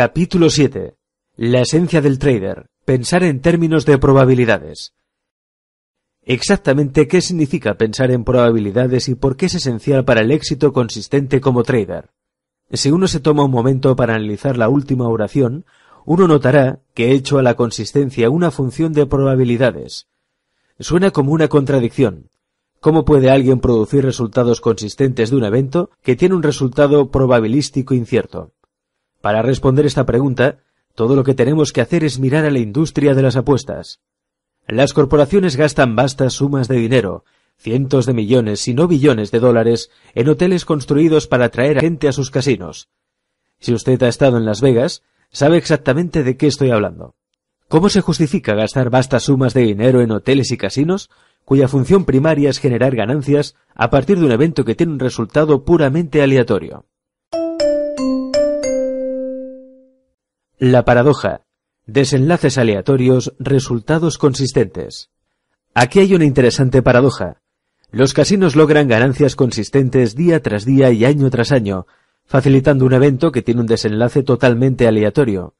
Capítulo 7. La esencia del trader. Pensar en términos de probabilidades. Exactamente qué significa pensar en probabilidades y por qué es esencial para el éxito consistente como trader. Si uno se toma un momento para analizar la última oración, uno notará que he hecho a la consistencia una función de probabilidades. Suena como una contradicción. ¿Cómo puede alguien producir resultados consistentes de un evento que tiene un resultado probabilístico incierto? Para responder esta pregunta, todo lo que tenemos que hacer es mirar a la industria de las apuestas. Las corporaciones gastan vastas sumas de dinero, cientos de millones, si no billones de dólares, en hoteles construidos para atraer a gente a sus casinos. Si usted ha estado en Las Vegas, sabe exactamente de qué estoy hablando. ¿Cómo se justifica gastar vastas sumas de dinero en hoteles y casinos cuya función primaria es generar ganancias a partir de un evento que tiene un resultado puramente aleatorio? La paradoja. Desenlaces aleatorios, resultados consistentes. Aquí hay una interesante paradoja. Los casinos logran ganancias consistentes día tras día y año tras año, facilitando un evento que tiene un desenlace totalmente aleatorio.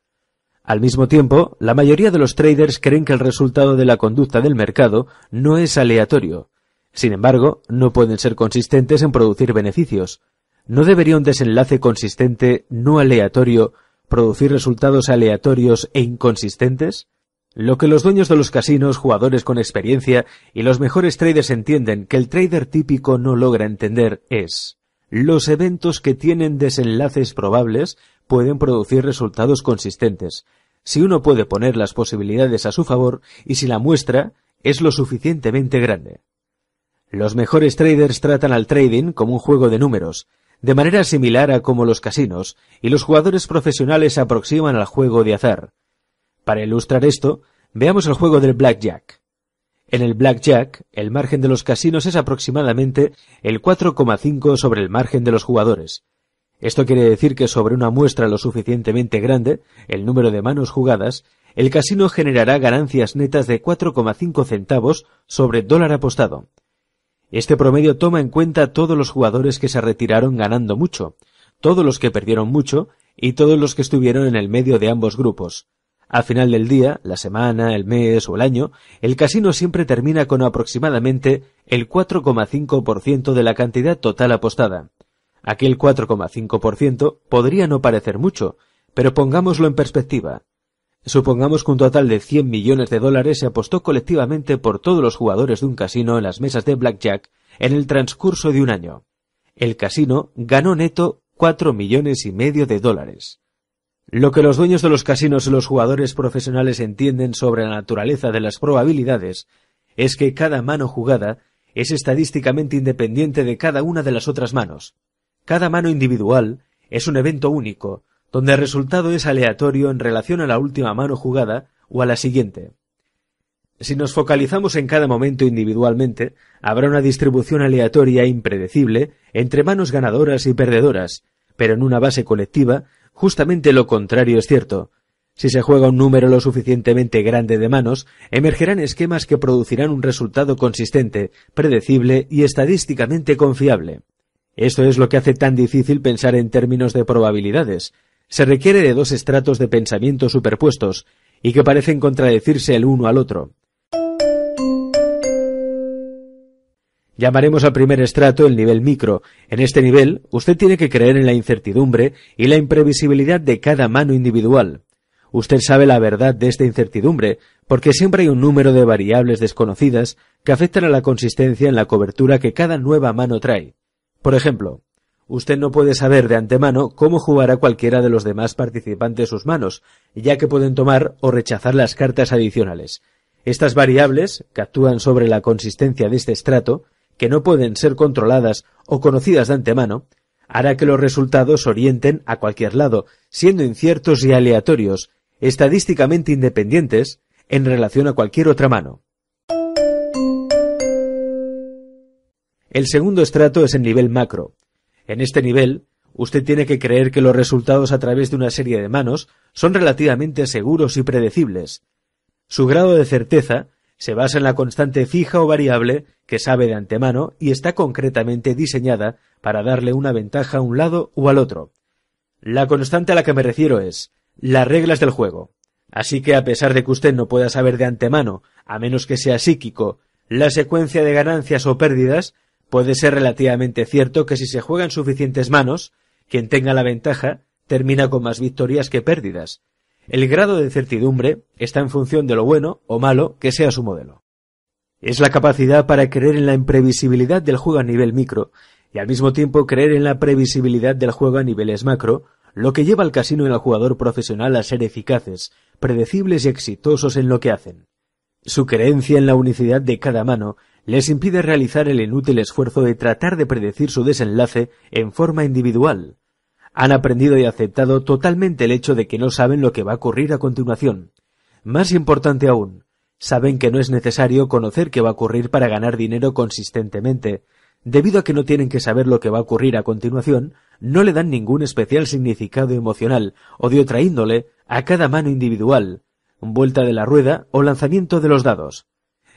Al mismo tiempo, la mayoría de los traders creen que el resultado de la conducta del mercado no es aleatorio. Sin embargo, no pueden ser consistentes en producir beneficios. ¿No debería un desenlace consistente, no aleatorio, producir resultados aleatorios e inconsistentes? Lo que los dueños de los casinos, jugadores con experiencia y los mejores traders entienden que el trader típico no logra entender es los eventos que tienen desenlaces probables pueden producir resultados consistentes, si uno puede poner las posibilidades a su favor y si la muestra es lo suficientemente grande. Los mejores traders tratan al trading como un juego de números, de manera similar a como los casinos y los jugadores profesionales se aproximan al juego de azar. Para ilustrar esto, veamos el juego del blackjack. En el blackjack, el margen de los casinos es aproximadamente el 4,5 sobre el margen de los jugadores. Esto quiere decir que sobre una muestra lo suficientemente grande, el número de manos jugadas, el casino generará ganancias netas de 4,5 centavos sobre dólar apostado, este promedio toma en cuenta todos los jugadores que se retiraron ganando mucho, todos los que perdieron mucho y todos los que estuvieron en el medio de ambos grupos. Al final del día, la semana, el mes o el año, el casino siempre termina con aproximadamente el 4,5% de la cantidad total apostada. Aquel 4,5% podría no parecer mucho, pero pongámoslo en perspectiva. Supongamos que un total de 100 millones de dólares se apostó colectivamente por todos los jugadores de un casino en las mesas de blackjack en el transcurso de un año. El casino ganó neto 4 millones y medio de dólares. Lo que los dueños de los casinos y los jugadores profesionales entienden sobre la naturaleza de las probabilidades es que cada mano jugada es estadísticamente independiente de cada una de las otras manos. Cada mano individual es un evento único, donde el resultado es aleatorio en relación a la última mano jugada o a la siguiente. Si nos focalizamos en cada momento individualmente, habrá una distribución aleatoria e impredecible entre manos ganadoras y perdedoras, pero en una base colectiva, justamente lo contrario es cierto. Si se juega un número lo suficientemente grande de manos, emergerán esquemas que producirán un resultado consistente, predecible y estadísticamente confiable. Esto es lo que hace tan difícil pensar en términos de probabilidades, se requiere de dos estratos de pensamiento superpuestos y que parecen contradecirse el uno al otro. Llamaremos al primer estrato el nivel micro. En este nivel, usted tiene que creer en la incertidumbre y la imprevisibilidad de cada mano individual. Usted sabe la verdad de esta incertidumbre, porque siempre hay un número de variables desconocidas que afectan a la consistencia en la cobertura que cada nueva mano trae. Por ejemplo, usted no puede saber de antemano cómo jugará cualquiera de los demás participantes sus manos, ya que pueden tomar o rechazar las cartas adicionales. Estas variables, que actúan sobre la consistencia de este estrato, que no pueden ser controladas o conocidas de antemano, hará que los resultados orienten a cualquier lado, siendo inciertos y aleatorios, estadísticamente independientes, en relación a cualquier otra mano. El segundo estrato es el nivel macro, en este nivel, usted tiene que creer que los resultados a través de una serie de manos son relativamente seguros y predecibles. Su grado de certeza se basa en la constante fija o variable que sabe de antemano y está concretamente diseñada para darle una ventaja a un lado o al otro. La constante a la que me refiero es las reglas del juego. Así que a pesar de que usted no pueda saber de antemano, a menos que sea psíquico, la secuencia de ganancias o pérdidas, Puede ser relativamente cierto que si se juegan suficientes manos, quien tenga la ventaja termina con más victorias que pérdidas. El grado de certidumbre está en función de lo bueno o malo que sea su modelo. Es la capacidad para creer en la imprevisibilidad del juego a nivel micro y al mismo tiempo creer en la previsibilidad del juego a niveles macro, lo que lleva al casino y al jugador profesional a ser eficaces, predecibles y exitosos en lo que hacen. Su creencia en la unicidad de cada mano les impide realizar el inútil esfuerzo de tratar de predecir su desenlace en forma individual. Han aprendido y aceptado totalmente el hecho de que no saben lo que va a ocurrir a continuación. Más importante aún, saben que no es necesario conocer qué va a ocurrir para ganar dinero consistentemente. Debido a que no tienen que saber lo que va a ocurrir a continuación, no le dan ningún especial significado emocional o de otra índole a cada mano individual, vuelta de la rueda o lanzamiento de los dados.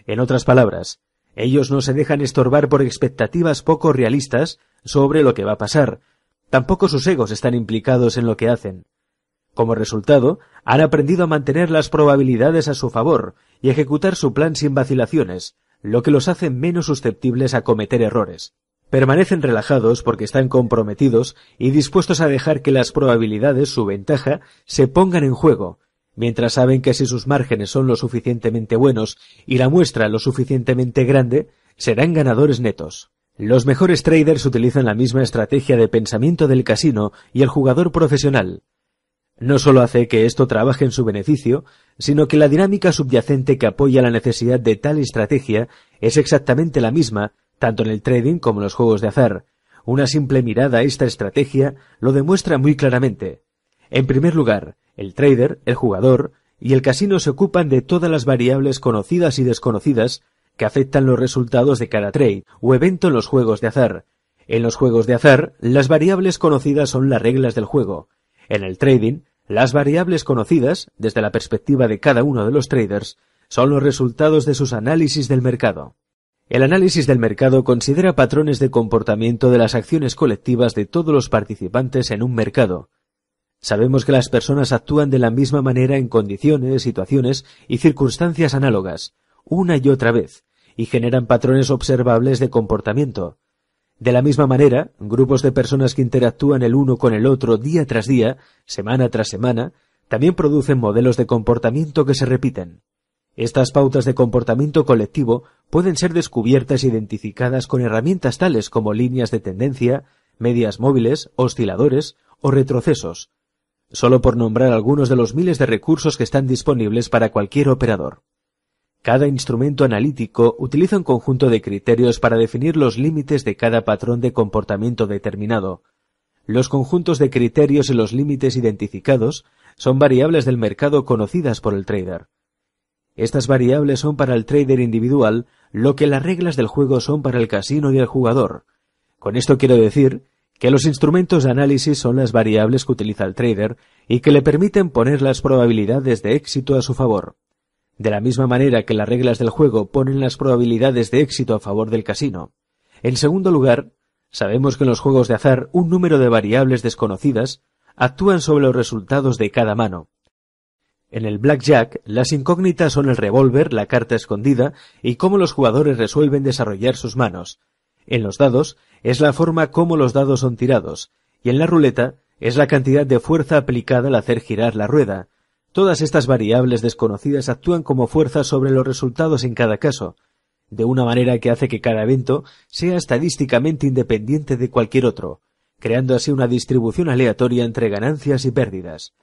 En otras palabras, ellos no se dejan estorbar por expectativas poco realistas sobre lo que va a pasar. Tampoco sus egos están implicados en lo que hacen. Como resultado, han aprendido a mantener las probabilidades a su favor y ejecutar su plan sin vacilaciones, lo que los hace menos susceptibles a cometer errores. Permanecen relajados porque están comprometidos y dispuestos a dejar que las probabilidades, su ventaja, se pongan en juego, Mientras saben que si sus márgenes son lo suficientemente buenos y la muestra lo suficientemente grande, serán ganadores netos. Los mejores traders utilizan la misma estrategia de pensamiento del casino y el jugador profesional. No solo hace que esto trabaje en su beneficio, sino que la dinámica subyacente que apoya la necesidad de tal estrategia es exactamente la misma, tanto en el trading como en los juegos de azar. Una simple mirada a esta estrategia lo demuestra muy claramente. En primer lugar, el trader, el jugador y el casino se ocupan de todas las variables conocidas y desconocidas que afectan los resultados de cada trade o evento en los juegos de azar. En los juegos de azar, las variables conocidas son las reglas del juego. En el trading, las variables conocidas, desde la perspectiva de cada uno de los traders, son los resultados de sus análisis del mercado. El análisis del mercado considera patrones de comportamiento de las acciones colectivas de todos los participantes en un mercado, Sabemos que las personas actúan de la misma manera en condiciones, situaciones y circunstancias análogas, una y otra vez, y generan patrones observables de comportamiento. De la misma manera, grupos de personas que interactúan el uno con el otro día tras día, semana tras semana, también producen modelos de comportamiento que se repiten. Estas pautas de comportamiento colectivo pueden ser descubiertas e identificadas con herramientas tales como líneas de tendencia, medias móviles, osciladores o retrocesos, solo por nombrar algunos de los miles de recursos que están disponibles para cualquier operador. Cada instrumento analítico utiliza un conjunto de criterios para definir los límites de cada patrón de comportamiento determinado. Los conjuntos de criterios y los límites identificados son variables del mercado conocidas por el trader. Estas variables son para el trader individual lo que las reglas del juego son para el casino y el jugador. Con esto quiero decir que los instrumentos de análisis son las variables que utiliza el trader y que le permiten poner las probabilidades de éxito a su favor. De la misma manera que las reglas del juego ponen las probabilidades de éxito a favor del casino. En segundo lugar, sabemos que en los juegos de azar un número de variables desconocidas actúan sobre los resultados de cada mano. En el blackjack, las incógnitas son el revólver, la carta escondida y cómo los jugadores resuelven desarrollar sus manos. En los dados, es la forma como los dados son tirados, y en la ruleta es la cantidad de fuerza aplicada al hacer girar la rueda. Todas estas variables desconocidas actúan como fuerza sobre los resultados en cada caso, de una manera que hace que cada evento sea estadísticamente independiente de cualquier otro, creando así una distribución aleatoria entre ganancias y pérdidas.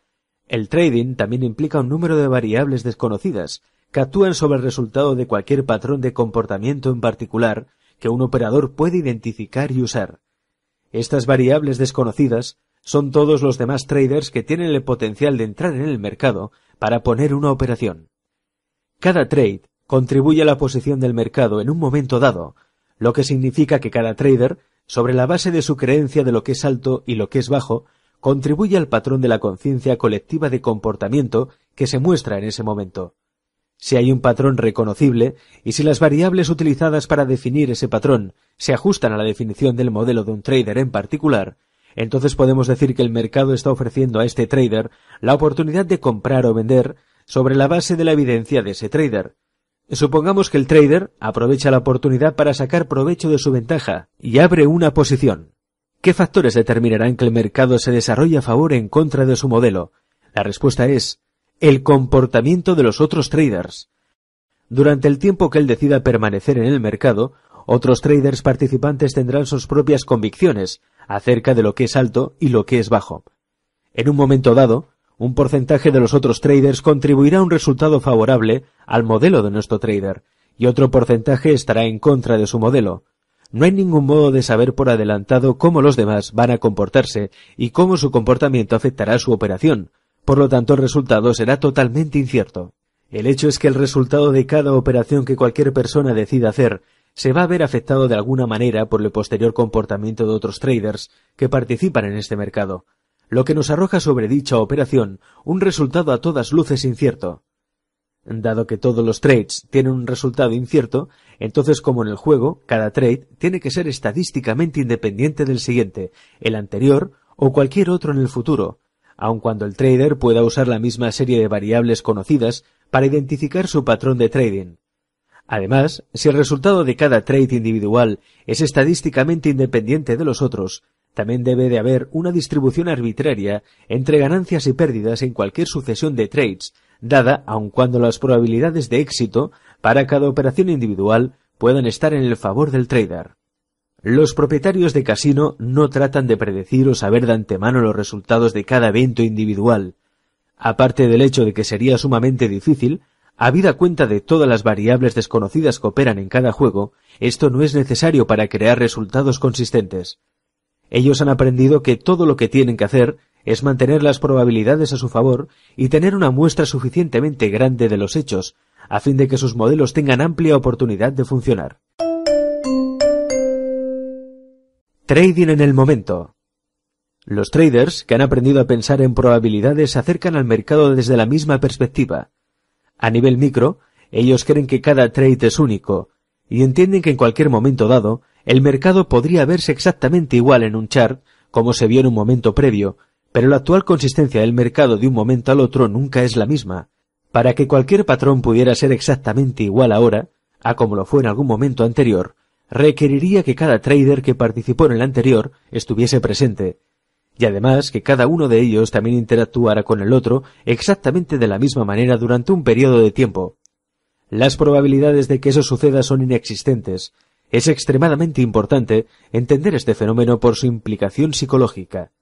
El trading también implica un número de variables desconocidas, que actúan sobre el resultado de cualquier patrón de comportamiento en particular, que un operador puede identificar y usar. Estas variables desconocidas son todos los demás traders que tienen el potencial de entrar en el mercado para poner una operación. Cada trade contribuye a la posición del mercado en un momento dado, lo que significa que cada trader, sobre la base de su creencia de lo que es alto y lo que es bajo, contribuye al patrón de la conciencia colectiva de comportamiento que se muestra en ese momento si hay un patrón reconocible y si las variables utilizadas para definir ese patrón se ajustan a la definición del modelo de un trader en particular, entonces podemos decir que el mercado está ofreciendo a este trader la oportunidad de comprar o vender sobre la base de la evidencia de ese trader. Supongamos que el trader aprovecha la oportunidad para sacar provecho de su ventaja y abre una posición. ¿Qué factores determinarán que el mercado se desarrolle a favor o en contra de su modelo? La respuesta es el comportamiento de los otros traders. Durante el tiempo que él decida permanecer en el mercado, otros traders participantes tendrán sus propias convicciones acerca de lo que es alto y lo que es bajo. En un momento dado, un porcentaje de los otros traders contribuirá a un resultado favorable al modelo de nuestro trader, y otro porcentaje estará en contra de su modelo. No hay ningún modo de saber por adelantado cómo los demás van a comportarse y cómo su comportamiento afectará su operación, por lo tanto, el resultado será totalmente incierto. El hecho es que el resultado de cada operación que cualquier persona decida hacer se va a ver afectado de alguna manera por el posterior comportamiento de otros traders que participan en este mercado, lo que nos arroja sobre dicha operación un resultado a todas luces incierto. Dado que todos los trades tienen un resultado incierto, entonces como en el juego, cada trade tiene que ser estadísticamente independiente del siguiente, el anterior o cualquier otro en el futuro, aun cuando el trader pueda usar la misma serie de variables conocidas para identificar su patrón de trading. Además, si el resultado de cada trade individual es estadísticamente independiente de los otros, también debe de haber una distribución arbitraria entre ganancias y pérdidas en cualquier sucesión de trades, dada aun cuando las probabilidades de éxito para cada operación individual puedan estar en el favor del trader. Los propietarios de casino no tratan de predecir o saber de antemano los resultados de cada evento individual. Aparte del hecho de que sería sumamente difícil, habida cuenta de todas las variables desconocidas que operan en cada juego, esto no es necesario para crear resultados consistentes. Ellos han aprendido que todo lo que tienen que hacer es mantener las probabilidades a su favor y tener una muestra suficientemente grande de los hechos, a fin de que sus modelos tengan amplia oportunidad de funcionar. Trading en el momento. Los traders que han aprendido a pensar en probabilidades se acercan al mercado desde la misma perspectiva. A nivel micro, ellos creen que cada trade es único, y entienden que en cualquier momento dado, el mercado podría verse exactamente igual en un chart, como se vio en un momento previo, pero la actual consistencia del mercado de un momento al otro nunca es la misma. Para que cualquier patrón pudiera ser exactamente igual ahora, a como lo fue en algún momento anterior, requeriría que cada trader que participó en el anterior estuviese presente, y además que cada uno de ellos también interactuara con el otro exactamente de la misma manera durante un periodo de tiempo. Las probabilidades de que eso suceda son inexistentes. Es extremadamente importante entender este fenómeno por su implicación psicológica.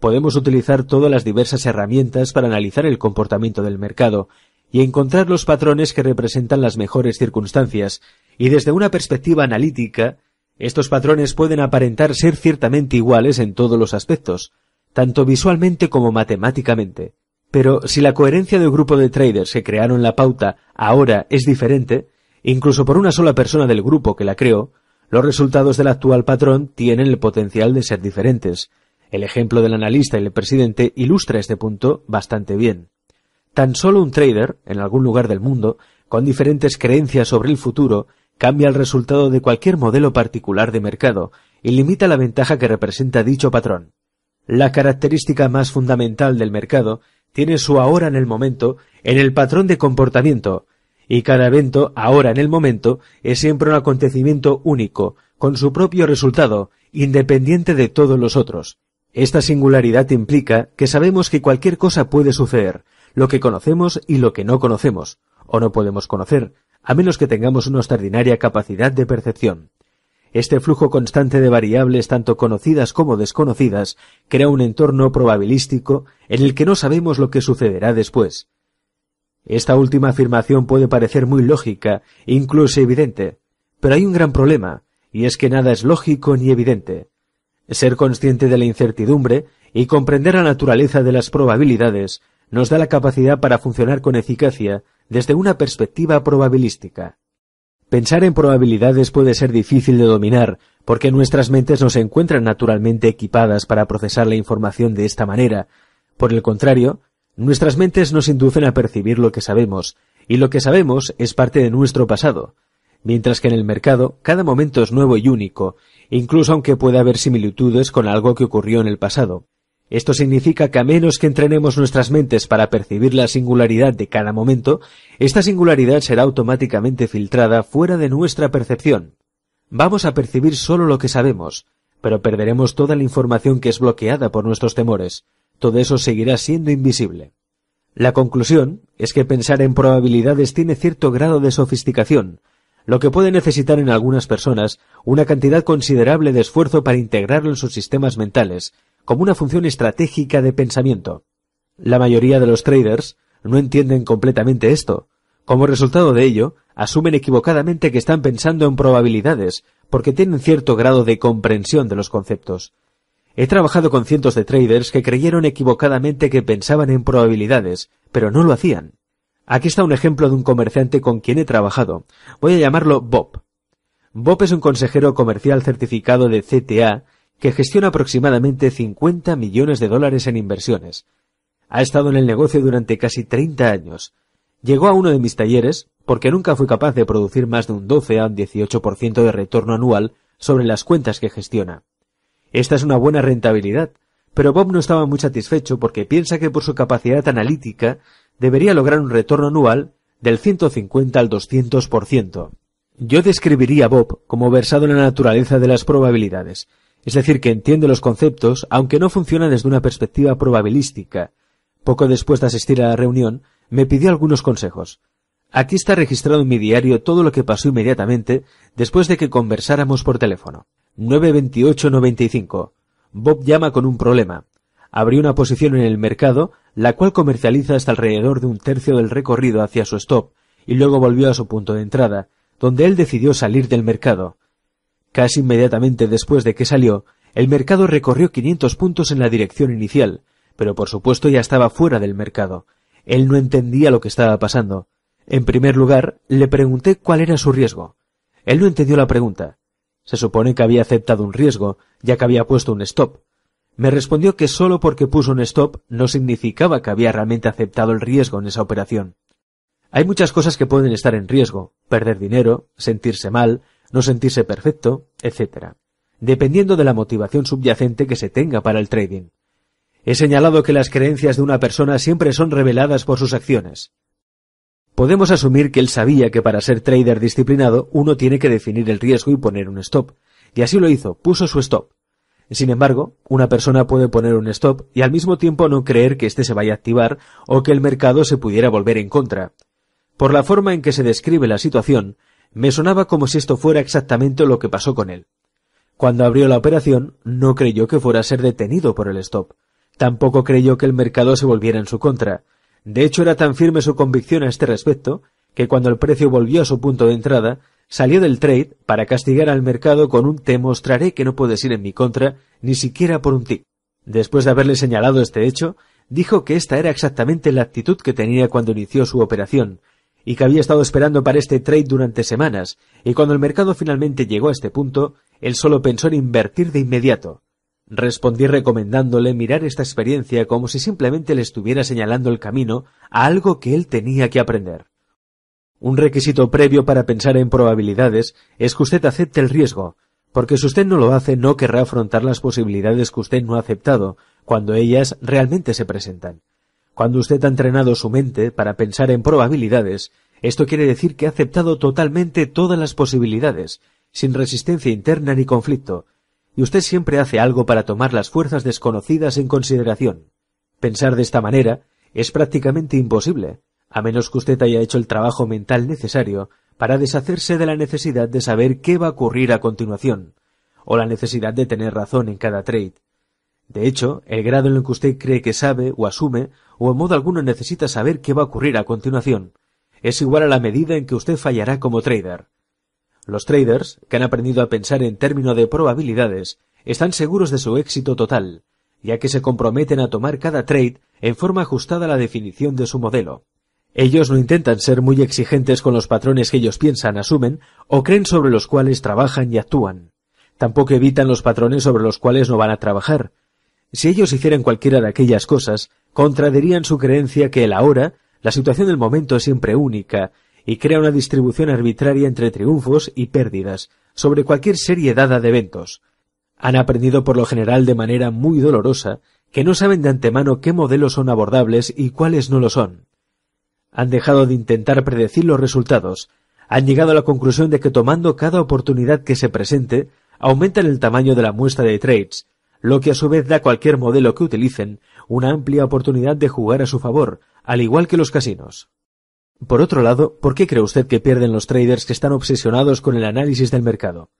Podemos utilizar todas las diversas herramientas para analizar el comportamiento del mercado, y encontrar los patrones que representan las mejores circunstancias, y desde una perspectiva analítica, estos patrones pueden aparentar ser ciertamente iguales en todos los aspectos, tanto visualmente como matemáticamente. Pero si la coherencia del grupo de traders que crearon la pauta ahora es diferente, incluso por una sola persona del grupo que la creó, los resultados del actual patrón tienen el potencial de ser diferentes. El ejemplo del analista y el presidente ilustra este punto bastante bien. Tan solo un trader, en algún lugar del mundo, con diferentes creencias sobre el futuro, cambia el resultado de cualquier modelo particular de mercado y limita la ventaja que representa dicho patrón. La característica más fundamental del mercado tiene su ahora en el momento en el patrón de comportamiento, y cada evento ahora en el momento es siempre un acontecimiento único, con su propio resultado, independiente de todos los otros. Esta singularidad implica que sabemos que cualquier cosa puede suceder, lo que conocemos y lo que no conocemos, o no podemos conocer, a menos que tengamos una extraordinaria capacidad de percepción. Este flujo constante de variables, tanto conocidas como desconocidas, crea un entorno probabilístico en el que no sabemos lo que sucederá después. Esta última afirmación puede parecer muy lógica, incluso evidente, pero hay un gran problema, y es que nada es lógico ni evidente. Ser consciente de la incertidumbre y comprender la naturaleza de las probabilidades nos da la capacidad para funcionar con eficacia desde una perspectiva probabilística. Pensar en probabilidades puede ser difícil de dominar, porque nuestras mentes no se encuentran naturalmente equipadas para procesar la información de esta manera. Por el contrario, nuestras mentes nos inducen a percibir lo que sabemos, y lo que sabemos es parte de nuestro pasado, mientras que en el mercado cada momento es nuevo y único, incluso aunque pueda haber similitudes con algo que ocurrió en el pasado. Esto significa que a menos que entrenemos nuestras mentes para percibir la singularidad de cada momento, esta singularidad será automáticamente filtrada fuera de nuestra percepción. Vamos a percibir solo lo que sabemos, pero perderemos toda la información que es bloqueada por nuestros temores. Todo eso seguirá siendo invisible. La conclusión es que pensar en probabilidades tiene cierto grado de sofisticación, lo que puede necesitar en algunas personas una cantidad considerable de esfuerzo para integrarlo en sus sistemas mentales, como una función estratégica de pensamiento. La mayoría de los traders no entienden completamente esto. Como resultado de ello, asumen equivocadamente que están pensando en probabilidades, porque tienen cierto grado de comprensión de los conceptos. He trabajado con cientos de traders que creyeron equivocadamente que pensaban en probabilidades, pero no lo hacían. Aquí está un ejemplo de un comerciante con quien he trabajado. Voy a llamarlo Bob. Bob es un consejero comercial certificado de CTA que gestiona aproximadamente 50 millones de dólares en inversiones. Ha estado en el negocio durante casi 30 años. Llegó a uno de mis talleres porque nunca fui capaz de producir más de un 12 a un 18% de retorno anual sobre las cuentas que gestiona. Esta es una buena rentabilidad, pero Bob no estaba muy satisfecho porque piensa que por su capacidad analítica debería lograr un retorno anual del 150 al 200%. Yo describiría a Bob como versado en la naturaleza de las probabilidades, es decir, que entiende los conceptos, aunque no funciona desde una perspectiva probabilística. Poco después de asistir a la reunión, me pidió algunos consejos. Aquí está registrado en mi diario todo lo que pasó inmediatamente después de que conversáramos por teléfono. 92895. Bob llama con un problema. Abrió una posición en el mercado, la cual comercializa hasta alrededor de un tercio del recorrido hacia su stop, y luego volvió a su punto de entrada, donde él decidió salir del mercado. Casi inmediatamente después de que salió, el mercado recorrió 500 puntos en la dirección inicial, pero por supuesto ya estaba fuera del mercado. Él no entendía lo que estaba pasando. En primer lugar, le pregunté cuál era su riesgo. Él no entendió la pregunta. Se supone que había aceptado un riesgo, ya que había puesto un stop. Me respondió que solo porque puso un stop no significaba que había realmente aceptado el riesgo en esa operación. Hay muchas cosas que pueden estar en riesgo, perder dinero, sentirse mal, no sentirse perfecto, etcétera, Dependiendo de la motivación subyacente que se tenga para el trading. He señalado que las creencias de una persona siempre son reveladas por sus acciones. Podemos asumir que él sabía que para ser trader disciplinado uno tiene que definir el riesgo y poner un stop. Y así lo hizo, puso su stop. Sin embargo, una persona puede poner un stop y al mismo tiempo no creer que éste se vaya a activar o que el mercado se pudiera volver en contra. Por la forma en que se describe la situación, me sonaba como si esto fuera exactamente lo que pasó con él. Cuando abrió la operación, no creyó que fuera a ser detenido por el stop. Tampoco creyó que el mercado se volviera en su contra. De hecho, era tan firme su convicción a este respecto que cuando el precio volvió a su punto de entrada, salió del trade para castigar al mercado con un te mostraré que no puedes ir en mi contra ni siquiera por un tick. Después de haberle señalado este hecho, dijo que esta era exactamente la actitud que tenía cuando inició su operación, y que había estado esperando para este trade durante semanas, y cuando el mercado finalmente llegó a este punto, él solo pensó en invertir de inmediato. Respondí recomendándole mirar esta experiencia como si simplemente le estuviera señalando el camino a algo que él tenía que aprender. Un requisito previo para pensar en probabilidades es que usted acepte el riesgo, porque si usted no lo hace no querrá afrontar las posibilidades que usted no ha aceptado, cuando ellas realmente se presentan. Cuando usted ha entrenado su mente para pensar en probabilidades, esto quiere decir que ha aceptado totalmente todas las posibilidades, sin resistencia interna ni conflicto, y usted siempre hace algo para tomar las fuerzas desconocidas en consideración. Pensar de esta manera es prácticamente imposible, a menos que usted haya hecho el trabajo mental necesario para deshacerse de la necesidad de saber qué va a ocurrir a continuación, o la necesidad de tener razón en cada trade. De hecho, el grado en el que usted cree que sabe o asume, o en modo alguno necesita saber qué va a ocurrir a continuación, es igual a la medida en que usted fallará como trader. Los traders, que han aprendido a pensar en términos de probabilidades, están seguros de su éxito total, ya que se comprometen a tomar cada trade en forma ajustada a la definición de su modelo. Ellos no intentan ser muy exigentes con los patrones que ellos piensan, asumen o creen sobre los cuales trabajan y actúan. Tampoco evitan los patrones sobre los cuales no van a trabajar, si ellos hicieran cualquiera de aquellas cosas, contradirían su creencia que el ahora, la situación del momento es siempre única, y crea una distribución arbitraria entre triunfos y pérdidas, sobre cualquier serie dada de eventos. Han aprendido por lo general de manera muy dolorosa que no saben de antemano qué modelos son abordables y cuáles no lo son. Han dejado de intentar predecir los resultados, han llegado a la conclusión de que tomando cada oportunidad que se presente, aumentan el tamaño de la muestra de trades, lo que a su vez da a cualquier modelo que utilicen una amplia oportunidad de jugar a su favor, al igual que los casinos. Por otro lado, ¿por qué cree usted que pierden los traders que están obsesionados con el análisis del mercado?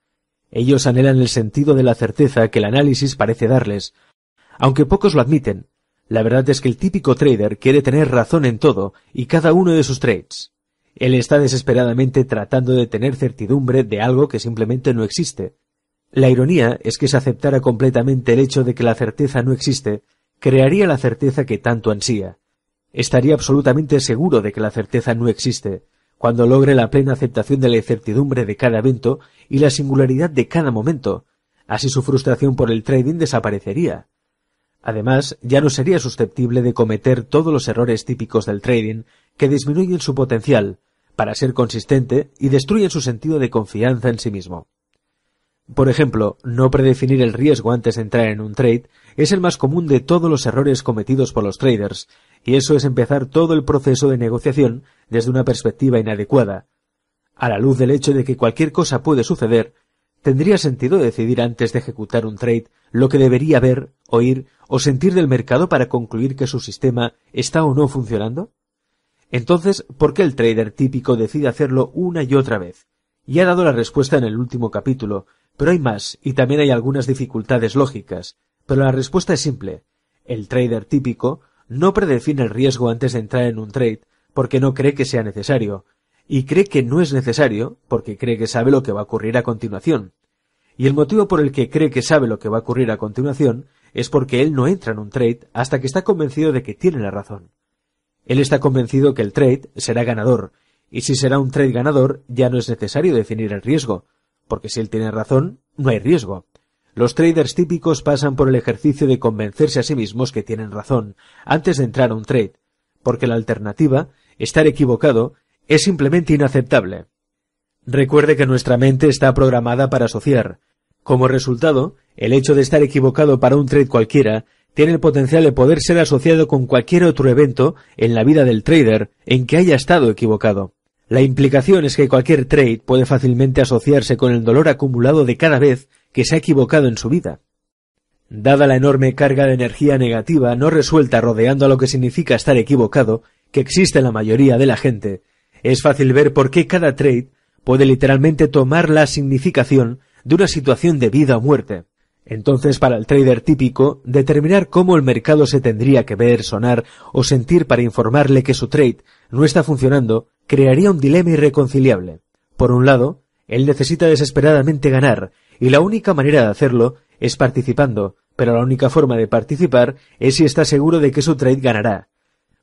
Ellos anhelan el sentido de la certeza que el análisis parece darles. Aunque pocos lo admiten, la verdad es que el típico trader quiere tener razón en todo y cada uno de sus trades. Él está desesperadamente tratando de tener certidumbre de algo que simplemente no existe. La ironía es que si aceptara completamente el hecho de que la certeza no existe, crearía la certeza que tanto ansía. Estaría absolutamente seguro de que la certeza no existe, cuando logre la plena aceptación de la incertidumbre de cada evento y la singularidad de cada momento. Así su frustración por el trading desaparecería. Además, ya no sería susceptible de cometer todos los errores típicos del trading que disminuyen su potencial para ser consistente y destruyen su sentido de confianza en sí mismo. Por ejemplo, no predefinir el riesgo antes de entrar en un trade es el más común de todos los errores cometidos por los traders, y eso es empezar todo el proceso de negociación desde una perspectiva inadecuada. A la luz del hecho de que cualquier cosa puede suceder, tendría sentido decidir antes de ejecutar un trade lo que debería ver, oír o sentir del mercado para concluir que su sistema está o no funcionando? Entonces, ¿por qué el trader típico decide hacerlo una y otra vez? Y ha dado la respuesta en el último capítulo, pero hay más, y también hay algunas dificultades lógicas, pero la respuesta es simple. El trader típico no predefine el riesgo antes de entrar en un trade porque no cree que sea necesario, y cree que no es necesario porque cree que sabe lo que va a ocurrir a continuación. Y el motivo por el que cree que sabe lo que va a ocurrir a continuación es porque él no entra en un trade hasta que está convencido de que tiene la razón. Él está convencido que el trade será ganador, y si será un trade ganador ya no es necesario definir el riesgo, porque si él tiene razón, no hay riesgo. Los traders típicos pasan por el ejercicio de convencerse a sí mismos que tienen razón antes de entrar a un trade, porque la alternativa, estar equivocado, es simplemente inaceptable. Recuerde que nuestra mente está programada para asociar. Como resultado, el hecho de estar equivocado para un trade cualquiera tiene el potencial de poder ser asociado con cualquier otro evento en la vida del trader en que haya estado equivocado. La implicación es que cualquier trade puede fácilmente asociarse con el dolor acumulado de cada vez que se ha equivocado en su vida. Dada la enorme carga de energía negativa no resuelta rodeando a lo que significa estar equivocado, que existe en la mayoría de la gente, es fácil ver por qué cada trade puede literalmente tomar la significación de una situación de vida o muerte. Entonces, para el trader típico, determinar cómo el mercado se tendría que ver, sonar o sentir para informarle que su trade no está funcionando crearía un dilema irreconciliable. Por un lado, él necesita desesperadamente ganar, y la única manera de hacerlo es participando, pero la única forma de participar es si está seguro de que su trade ganará.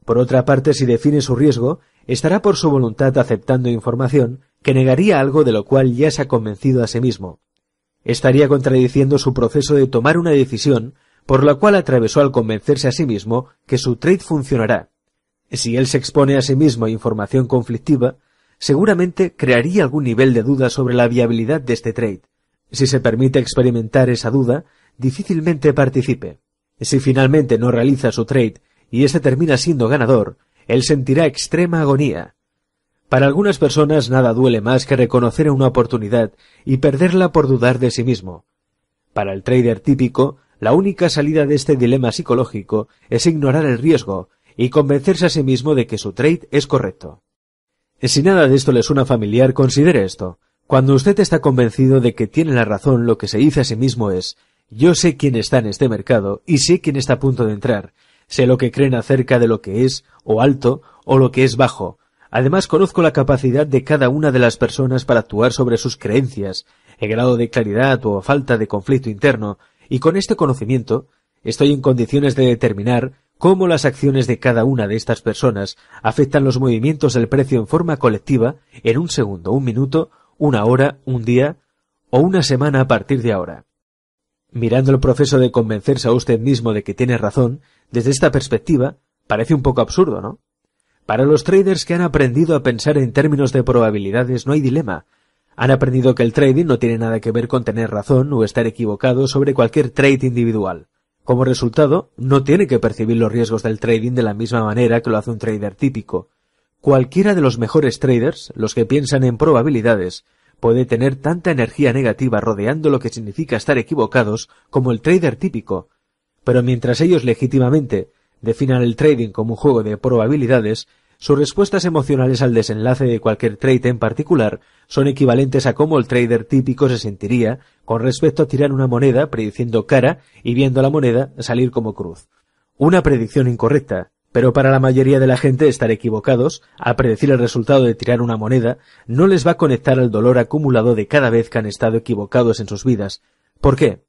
Por otra parte, si define su riesgo, estará por su voluntad aceptando información que negaría algo de lo cual ya se ha convencido a sí mismo estaría contradiciendo su proceso de tomar una decisión por la cual atravesó al convencerse a sí mismo que su trade funcionará. Si él se expone a sí mismo a información conflictiva, seguramente crearía algún nivel de duda sobre la viabilidad de este trade. Si se permite experimentar esa duda, difícilmente participe. Si finalmente no realiza su trade y éste termina siendo ganador, él sentirá extrema agonía, para algunas personas nada duele más que reconocer una oportunidad y perderla por dudar de sí mismo. Para el trader típico, la única salida de este dilema psicológico es ignorar el riesgo y convencerse a sí mismo de que su trade es correcto. Si nada de esto le suena familiar, considere esto. Cuando usted está convencido de que tiene la razón, lo que se dice a sí mismo es yo sé quién está en este mercado y sé quién está a punto de entrar, sé lo que creen acerca de lo que es o alto o lo que es bajo, Además, conozco la capacidad de cada una de las personas para actuar sobre sus creencias, el grado de claridad o falta de conflicto interno, y con este conocimiento estoy en condiciones de determinar cómo las acciones de cada una de estas personas afectan los movimientos del precio en forma colectiva en un segundo, un minuto, una hora, un día o una semana a partir de ahora. Mirando el proceso de convencerse a usted mismo de que tiene razón, desde esta perspectiva, parece un poco absurdo, ¿no? Para los traders que han aprendido a pensar en términos de probabilidades no hay dilema. Han aprendido que el trading no tiene nada que ver con tener razón o estar equivocado sobre cualquier trade individual. Como resultado, no tiene que percibir los riesgos del trading de la misma manera que lo hace un trader típico. Cualquiera de los mejores traders, los que piensan en probabilidades, puede tener tanta energía negativa rodeando lo que significa estar equivocados como el trader típico. Pero mientras ellos legítimamente definan el trading como un juego de probabilidades, sus respuestas emocionales al desenlace de cualquier trade en particular son equivalentes a cómo el trader típico se sentiría con respecto a tirar una moneda prediciendo cara y viendo la moneda salir como cruz. Una predicción incorrecta, pero para la mayoría de la gente estar equivocados al predecir el resultado de tirar una moneda no les va a conectar al dolor acumulado de cada vez que han estado equivocados en sus vidas. ¿Por qué?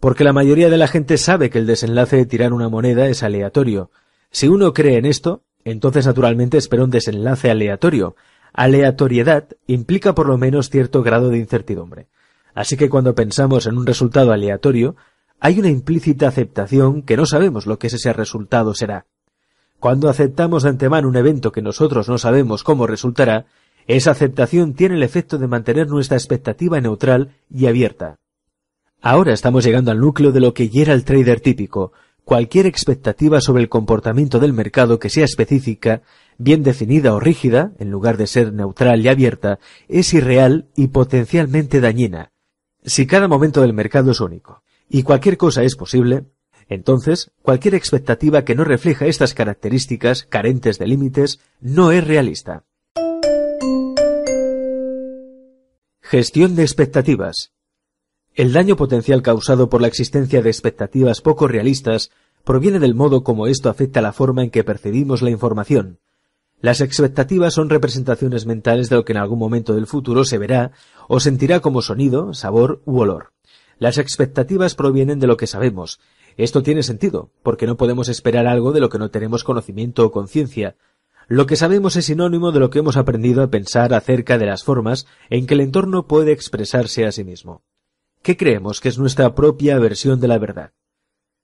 porque la mayoría de la gente sabe que el desenlace de tirar una moneda es aleatorio. Si uno cree en esto, entonces naturalmente espera un desenlace aleatorio. Aleatoriedad implica por lo menos cierto grado de incertidumbre. Así que cuando pensamos en un resultado aleatorio, hay una implícita aceptación que no sabemos lo que ese resultado será. Cuando aceptamos de antemano un evento que nosotros no sabemos cómo resultará, esa aceptación tiene el efecto de mantener nuestra expectativa neutral y abierta. Ahora estamos llegando al núcleo de lo que ya era el trader típico. Cualquier expectativa sobre el comportamiento del mercado que sea específica, bien definida o rígida, en lugar de ser neutral y abierta, es irreal y potencialmente dañina. Si cada momento del mercado es único, y cualquier cosa es posible, entonces, cualquier expectativa que no refleja estas características carentes de límites no es realista. Gestión de expectativas. El daño potencial causado por la existencia de expectativas poco realistas proviene del modo como esto afecta la forma en que percibimos la información. Las expectativas son representaciones mentales de lo que en algún momento del futuro se verá o sentirá como sonido, sabor u olor. Las expectativas provienen de lo que sabemos. Esto tiene sentido, porque no podemos esperar algo de lo que no tenemos conocimiento o conciencia. Lo que sabemos es sinónimo de lo que hemos aprendido a pensar acerca de las formas en que el entorno puede expresarse a sí mismo. Qué creemos que es nuestra propia versión de la verdad.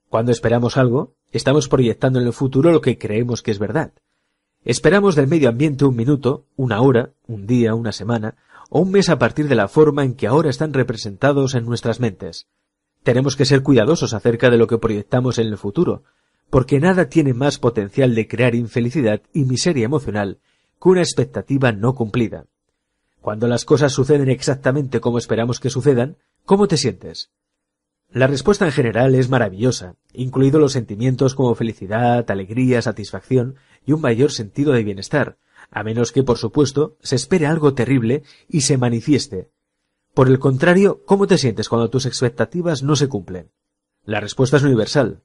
Cuando esperamos algo, estamos proyectando en el futuro lo que creemos que es verdad. Esperamos del medio ambiente un minuto, una hora, un día, una semana, o un mes a partir de la forma en que ahora están representados en nuestras mentes. Tenemos que ser cuidadosos acerca de lo que proyectamos en el futuro, porque nada tiene más potencial de crear infelicidad y miseria emocional que una expectativa no cumplida. Cuando las cosas suceden exactamente como esperamos que sucedan, ¿Cómo te sientes? La respuesta en general es maravillosa, incluido los sentimientos como felicidad, alegría, satisfacción y un mayor sentido de bienestar, a menos que, por supuesto, se espere algo terrible y se manifieste. Por el contrario, ¿cómo te sientes cuando tus expectativas no se cumplen? La respuesta es universal.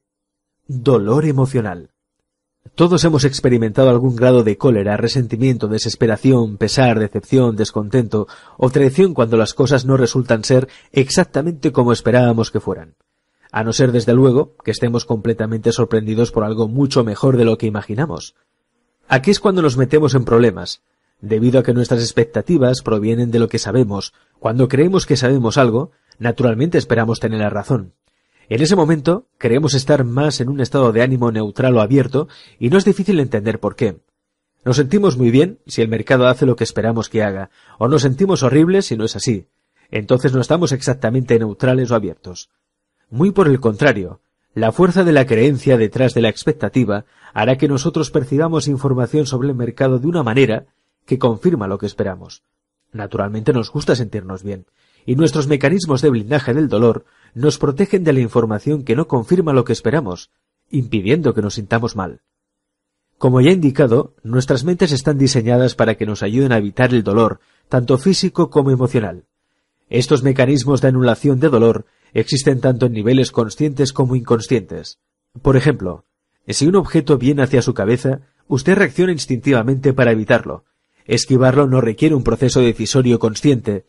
Dolor emocional. Todos hemos experimentado algún grado de cólera, resentimiento, desesperación, pesar, decepción, descontento o traición cuando las cosas no resultan ser exactamente como esperábamos que fueran. A no ser, desde luego, que estemos completamente sorprendidos por algo mucho mejor de lo que imaginamos. Aquí es cuando nos metemos en problemas, debido a que nuestras expectativas provienen de lo que sabemos. Cuando creemos que sabemos algo, naturalmente esperamos tener la razón. En ese momento creemos estar más en un estado de ánimo neutral o abierto y no es difícil entender por qué. Nos sentimos muy bien si el mercado hace lo que esperamos que haga, o nos sentimos horribles si no es así. Entonces no estamos exactamente neutrales o abiertos. Muy por el contrario, la fuerza de la creencia detrás de la expectativa hará que nosotros percibamos información sobre el mercado de una manera que confirma lo que esperamos. Naturalmente nos gusta sentirnos bien, y nuestros mecanismos de blindaje del dolor nos protegen de la información que no confirma lo que esperamos, impidiendo que nos sintamos mal. Como ya he indicado, nuestras mentes están diseñadas para que nos ayuden a evitar el dolor, tanto físico como emocional. Estos mecanismos de anulación de dolor existen tanto en niveles conscientes como inconscientes. Por ejemplo, si un objeto viene hacia su cabeza, usted reacciona instintivamente para evitarlo. Esquivarlo no requiere un proceso decisorio consciente.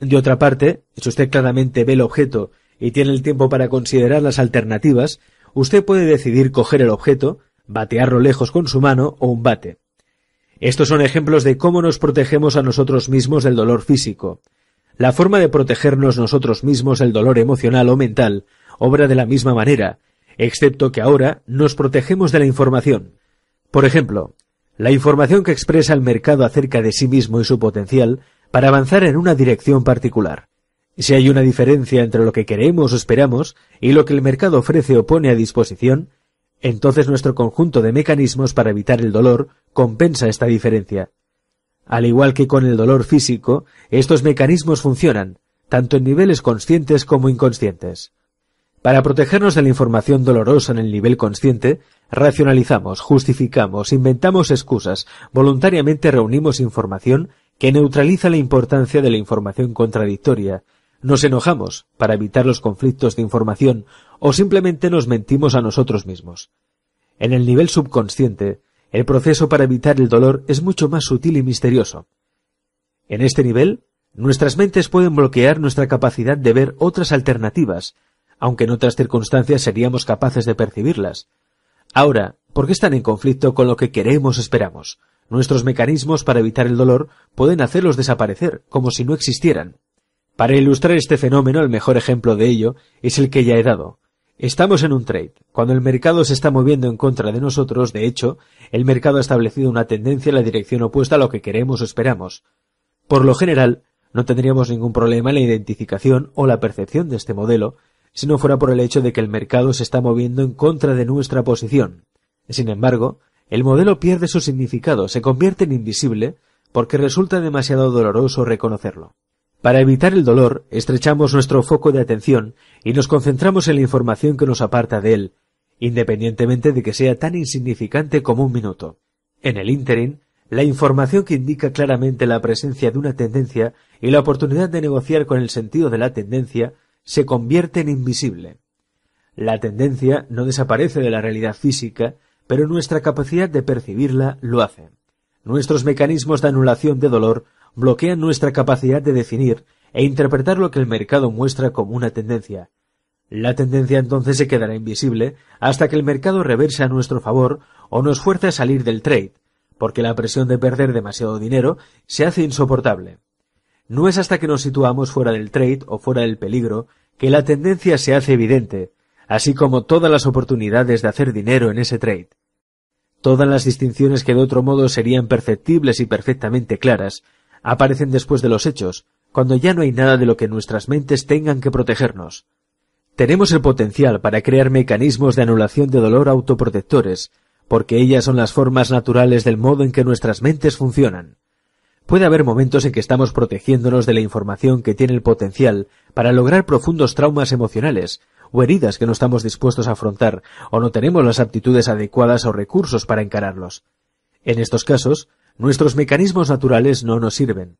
De otra parte, si usted claramente ve el objeto y tiene el tiempo para considerar las alternativas, usted puede decidir coger el objeto, batearlo lejos con su mano o un bate. Estos son ejemplos de cómo nos protegemos a nosotros mismos del dolor físico. La forma de protegernos nosotros mismos del dolor emocional o mental obra de la misma manera, excepto que ahora nos protegemos de la información. Por ejemplo, la información que expresa el mercado acerca de sí mismo y su potencial para avanzar en una dirección particular. Si hay una diferencia entre lo que queremos o esperamos y lo que el mercado ofrece o pone a disposición, entonces nuestro conjunto de mecanismos para evitar el dolor compensa esta diferencia. Al igual que con el dolor físico, estos mecanismos funcionan, tanto en niveles conscientes como inconscientes. Para protegernos de la información dolorosa en el nivel consciente, racionalizamos, justificamos, inventamos excusas, voluntariamente reunimos información que neutraliza la importancia de la información contradictoria, nos enojamos para evitar los conflictos de información o simplemente nos mentimos a nosotros mismos. En el nivel subconsciente, el proceso para evitar el dolor es mucho más sutil y misterioso. En este nivel, nuestras mentes pueden bloquear nuestra capacidad de ver otras alternativas, aunque en otras circunstancias seríamos capaces de percibirlas. Ahora, ¿por qué están en conflicto con lo que queremos o esperamos? Nuestros mecanismos para evitar el dolor pueden hacerlos desaparecer, como si no existieran. Para ilustrar este fenómeno, el mejor ejemplo de ello es el que ya he dado. Estamos en un trade. Cuando el mercado se está moviendo en contra de nosotros, de hecho, el mercado ha establecido una tendencia en la dirección opuesta a lo que queremos o esperamos. Por lo general, no tendríamos ningún problema en la identificación o la percepción de este modelo, si no fuera por el hecho de que el mercado se está moviendo en contra de nuestra posición. Sin embargo, el modelo pierde su significado, se convierte en invisible, porque resulta demasiado doloroso reconocerlo. Para evitar el dolor, estrechamos nuestro foco de atención y nos concentramos en la información que nos aparta de él, independientemente de que sea tan insignificante como un minuto. En el ínterin, la información que indica claramente la presencia de una tendencia y la oportunidad de negociar con el sentido de la tendencia se convierte en invisible. La tendencia no desaparece de la realidad física, pero nuestra capacidad de percibirla lo hace. Nuestros mecanismos de anulación de dolor bloquean nuestra capacidad de definir e interpretar lo que el mercado muestra como una tendencia. La tendencia entonces se quedará invisible hasta que el mercado reverse a nuestro favor o nos fuerce a salir del trade, porque la presión de perder demasiado dinero se hace insoportable. No es hasta que nos situamos fuera del trade o fuera del peligro que la tendencia se hace evidente, así como todas las oportunidades de hacer dinero en ese trade. Todas las distinciones que de otro modo serían perceptibles y perfectamente claras aparecen después de los hechos, cuando ya no hay nada de lo que nuestras mentes tengan que protegernos. Tenemos el potencial para crear mecanismos de anulación de dolor autoprotectores, porque ellas son las formas naturales del modo en que nuestras mentes funcionan. Puede haber momentos en que estamos protegiéndonos de la información que tiene el potencial para lograr profundos traumas emocionales, o heridas que no estamos dispuestos a afrontar, o no tenemos las aptitudes adecuadas o recursos para encararlos. En estos casos, Nuestros mecanismos naturales no nos sirven.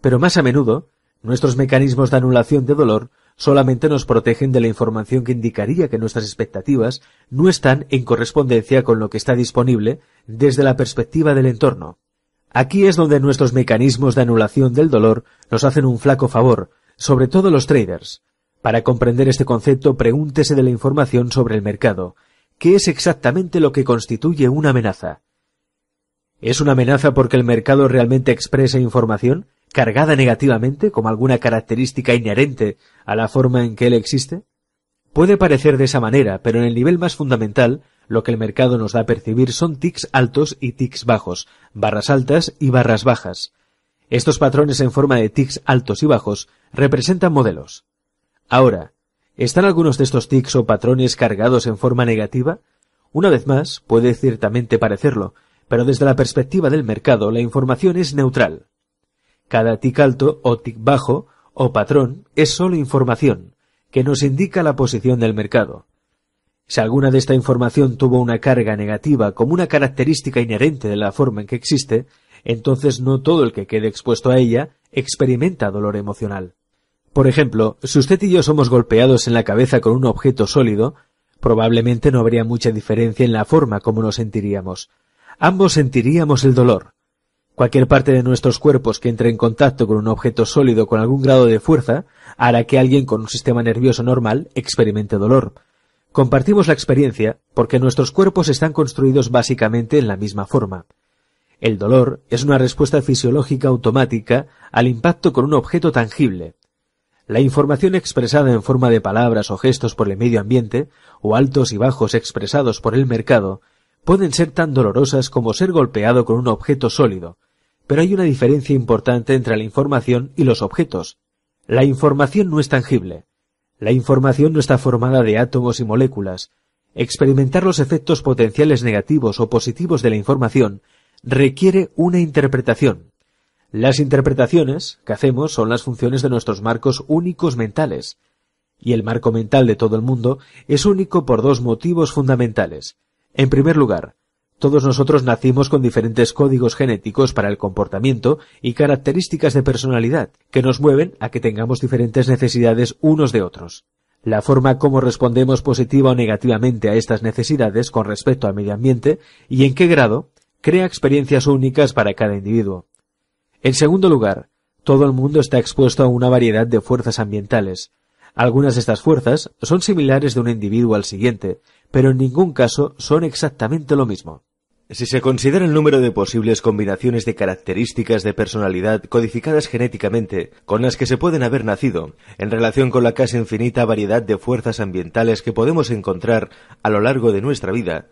Pero más a menudo, nuestros mecanismos de anulación de dolor solamente nos protegen de la información que indicaría que nuestras expectativas no están en correspondencia con lo que está disponible desde la perspectiva del entorno. Aquí es donde nuestros mecanismos de anulación del dolor nos hacen un flaco favor, sobre todo los traders. Para comprender este concepto, pregúntese de la información sobre el mercado. ¿Qué es exactamente lo que constituye una amenaza? ¿Es una amenaza porque el mercado realmente expresa información cargada negativamente como alguna característica inherente a la forma en que él existe? Puede parecer de esa manera, pero en el nivel más fundamental, lo que el mercado nos da a percibir son tics altos y tics bajos, barras altas y barras bajas. Estos patrones en forma de tics altos y bajos representan modelos. Ahora, ¿están algunos de estos tics o patrones cargados en forma negativa? Una vez más, puede ciertamente parecerlo, pero desde la perspectiva del mercado la información es neutral. Cada tic alto o tic bajo o patrón es solo información, que nos indica la posición del mercado. Si alguna de esta información tuvo una carga negativa como una característica inherente de la forma en que existe, entonces no todo el que quede expuesto a ella experimenta dolor emocional. Por ejemplo, si usted y yo somos golpeados en la cabeza con un objeto sólido, probablemente no habría mucha diferencia en la forma como nos sentiríamos, ambos sentiríamos el dolor. Cualquier parte de nuestros cuerpos que entre en contacto con un objeto sólido con algún grado de fuerza hará que alguien con un sistema nervioso normal experimente dolor. Compartimos la experiencia porque nuestros cuerpos están construidos básicamente en la misma forma. El dolor es una respuesta fisiológica automática al impacto con un objeto tangible. La información expresada en forma de palabras o gestos por el medio ambiente, o altos y bajos expresados por el mercado, pueden ser tan dolorosas como ser golpeado con un objeto sólido, pero hay una diferencia importante entre la información y los objetos. La información no es tangible. La información no está formada de átomos y moléculas. Experimentar los efectos potenciales negativos o positivos de la información requiere una interpretación. Las interpretaciones que hacemos son las funciones de nuestros marcos únicos mentales. Y el marco mental de todo el mundo es único por dos motivos fundamentales. En primer lugar, todos nosotros nacimos con diferentes códigos genéticos para el comportamiento y características de personalidad que nos mueven a que tengamos diferentes necesidades unos de otros. La forma como respondemos positiva o negativamente a estas necesidades con respecto al medio ambiente y en qué grado crea experiencias únicas para cada individuo. En segundo lugar, todo el mundo está expuesto a una variedad de fuerzas ambientales. Algunas de estas fuerzas son similares de un individuo al siguiente, pero en ningún caso son exactamente lo mismo. Si se considera el número de posibles combinaciones de características de personalidad codificadas genéticamente con las que se pueden haber nacido, en relación con la casi infinita variedad de fuerzas ambientales que podemos encontrar a lo largo de nuestra vida,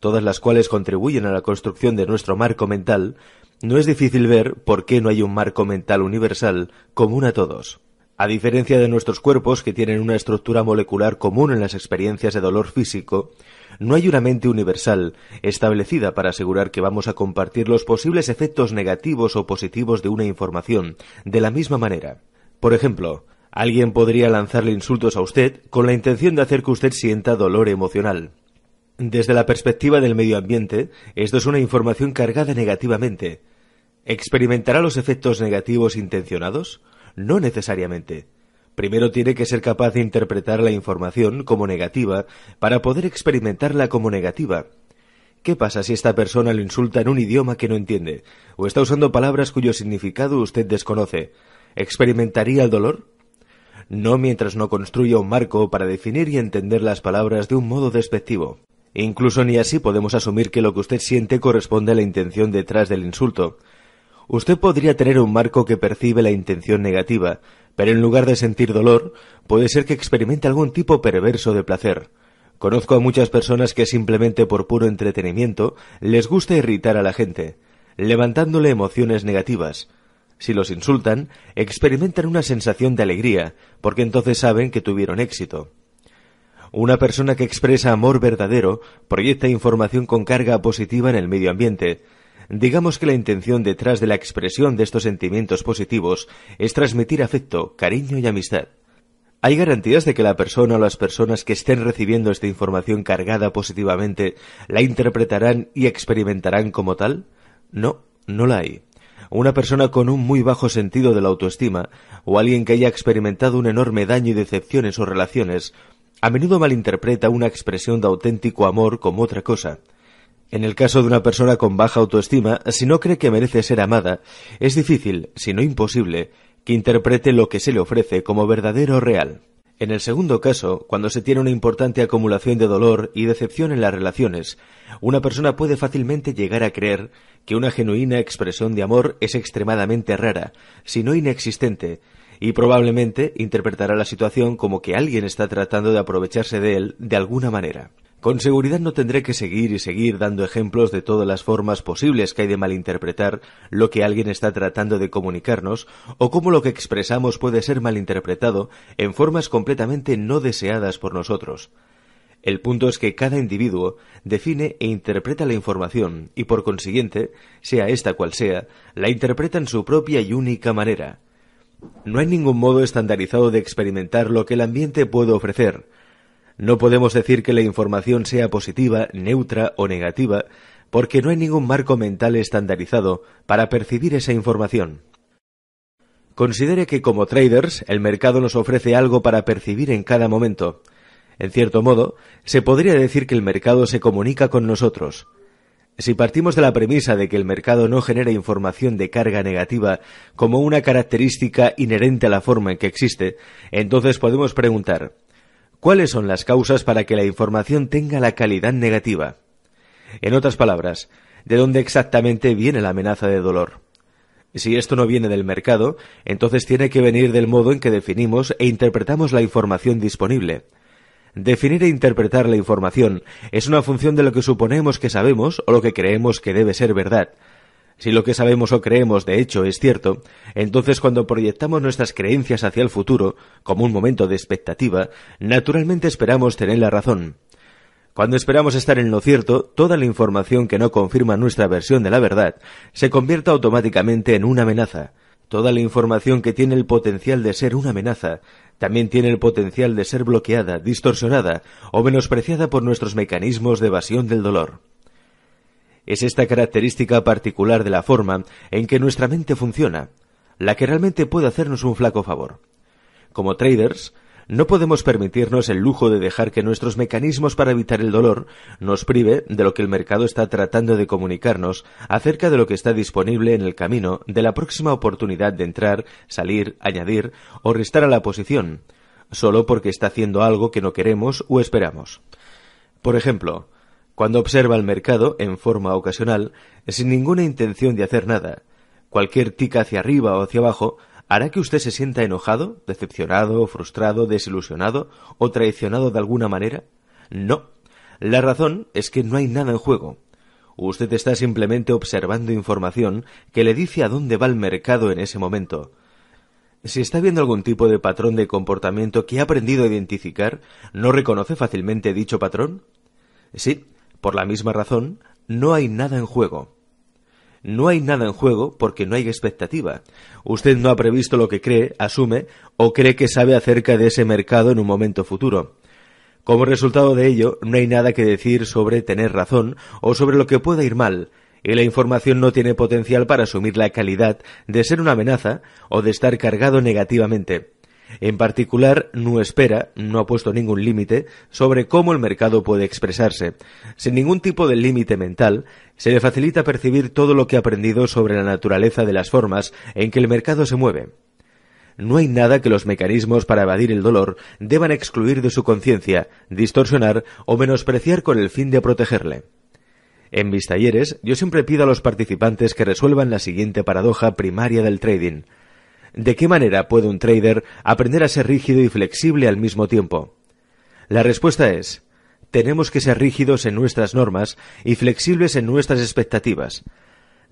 todas las cuales contribuyen a la construcción de nuestro marco mental, no es difícil ver por qué no hay un marco mental universal común a todos. A diferencia de nuestros cuerpos, que tienen una estructura molecular común en las experiencias de dolor físico, no hay una mente universal establecida para asegurar que vamos a compartir los posibles efectos negativos o positivos de una información, de la misma manera. Por ejemplo, alguien podría lanzarle insultos a usted con la intención de hacer que usted sienta dolor emocional. Desde la perspectiva del medio ambiente, esto es una información cargada negativamente. ¿Experimentará los efectos negativos intencionados? No necesariamente. Primero tiene que ser capaz de interpretar la información como negativa para poder experimentarla como negativa. ¿Qué pasa si esta persona lo insulta en un idioma que no entiende? ¿O está usando palabras cuyo significado usted desconoce? ¿Experimentaría el dolor? No mientras no construya un marco para definir y entender las palabras de un modo despectivo. Incluso ni así podemos asumir que lo que usted siente corresponde a la intención detrás del insulto. Usted podría tener un marco que percibe la intención negativa, pero en lugar de sentir dolor, puede ser que experimente algún tipo perverso de placer. Conozco a muchas personas que simplemente por puro entretenimiento les gusta irritar a la gente, levantándole emociones negativas. Si los insultan, experimentan una sensación de alegría, porque entonces saben que tuvieron éxito. Una persona que expresa amor verdadero proyecta información con carga positiva en el medio ambiente, digamos que la intención detrás de la expresión de estos sentimientos positivos es transmitir afecto, cariño y amistad. ¿Hay garantías de que la persona o las personas que estén recibiendo esta información cargada positivamente la interpretarán y experimentarán como tal? No, no la hay. Una persona con un muy bajo sentido de la autoestima, o alguien que haya experimentado un enorme daño y decepciones o relaciones, a menudo malinterpreta una expresión de auténtico amor como otra cosa. En el caso de una persona con baja autoestima, si no cree que merece ser amada, es difícil, si no imposible, que interprete lo que se le ofrece como verdadero o real. En el segundo caso, cuando se tiene una importante acumulación de dolor y decepción en las relaciones, una persona puede fácilmente llegar a creer que una genuina expresión de amor es extremadamente rara, si no inexistente, y probablemente interpretará la situación como que alguien está tratando de aprovecharse de él de alguna manera. Con seguridad no tendré que seguir y seguir dando ejemplos de todas las formas posibles que hay de malinterpretar lo que alguien está tratando de comunicarnos o cómo lo que expresamos puede ser malinterpretado en formas completamente no deseadas por nosotros. El punto es que cada individuo define e interpreta la información y por consiguiente, sea esta cual sea, la interpreta en su propia y única manera. No hay ningún modo estandarizado de experimentar lo que el ambiente puede ofrecer, no podemos decir que la información sea positiva, neutra o negativa, porque no hay ningún marco mental estandarizado para percibir esa información. Considere que como traders el mercado nos ofrece algo para percibir en cada momento. En cierto modo, se podría decir que el mercado se comunica con nosotros. Si partimos de la premisa de que el mercado no genera información de carga negativa como una característica inherente a la forma en que existe, entonces podemos preguntar ¿Cuáles son las causas para que la información tenga la calidad negativa? En otras palabras, ¿de dónde exactamente viene la amenaza de dolor? Si esto no viene del mercado, entonces tiene que venir del modo en que definimos e interpretamos la información disponible. Definir e interpretar la información es una función de lo que suponemos que sabemos o lo que creemos que debe ser verdad, si lo que sabemos o creemos de hecho es cierto, entonces cuando proyectamos nuestras creencias hacia el futuro, como un momento de expectativa, naturalmente esperamos tener la razón. Cuando esperamos estar en lo cierto, toda la información que no confirma nuestra versión de la verdad se convierte automáticamente en una amenaza. Toda la información que tiene el potencial de ser una amenaza también tiene el potencial de ser bloqueada, distorsionada o menospreciada por nuestros mecanismos de evasión del dolor. Es esta característica particular de la forma en que nuestra mente funciona, la que realmente puede hacernos un flaco favor. Como traders, no podemos permitirnos el lujo de dejar que nuestros mecanismos para evitar el dolor nos prive de lo que el mercado está tratando de comunicarnos acerca de lo que está disponible en el camino de la próxima oportunidad de entrar, salir, añadir o restar a la posición, solo porque está haciendo algo que no queremos o esperamos. Por ejemplo, cuando observa el mercado en forma ocasional, sin ninguna intención de hacer nada. Cualquier tica hacia arriba o hacia abajo hará que usted se sienta enojado, decepcionado, frustrado, desilusionado o traicionado de alguna manera. No. La razón es que no hay nada en juego. Usted está simplemente observando información que le dice a dónde va el mercado en ese momento. Si está viendo algún tipo de patrón de comportamiento que ha aprendido a identificar, ¿no reconoce fácilmente dicho patrón? Sí, por la misma razón, no hay nada en juego. No hay nada en juego porque no hay expectativa. Usted no ha previsto lo que cree, asume o cree que sabe acerca de ese mercado en un momento futuro. Como resultado de ello, no hay nada que decir sobre tener razón o sobre lo que pueda ir mal, y la información no tiene potencial para asumir la calidad de ser una amenaza o de estar cargado negativamente. En particular, no espera, no ha puesto ningún límite sobre cómo el mercado puede expresarse. Sin ningún tipo de límite mental, se le facilita percibir todo lo que ha aprendido sobre la naturaleza de las formas en que el mercado se mueve. No hay nada que los mecanismos para evadir el dolor deban excluir de su conciencia, distorsionar o menospreciar con el fin de protegerle. En mis talleres, yo siempre pido a los participantes que resuelvan la siguiente paradoja primaria del trading. ¿De qué manera puede un trader aprender a ser rígido y flexible al mismo tiempo? La respuesta es, tenemos que ser rígidos en nuestras normas y flexibles en nuestras expectativas.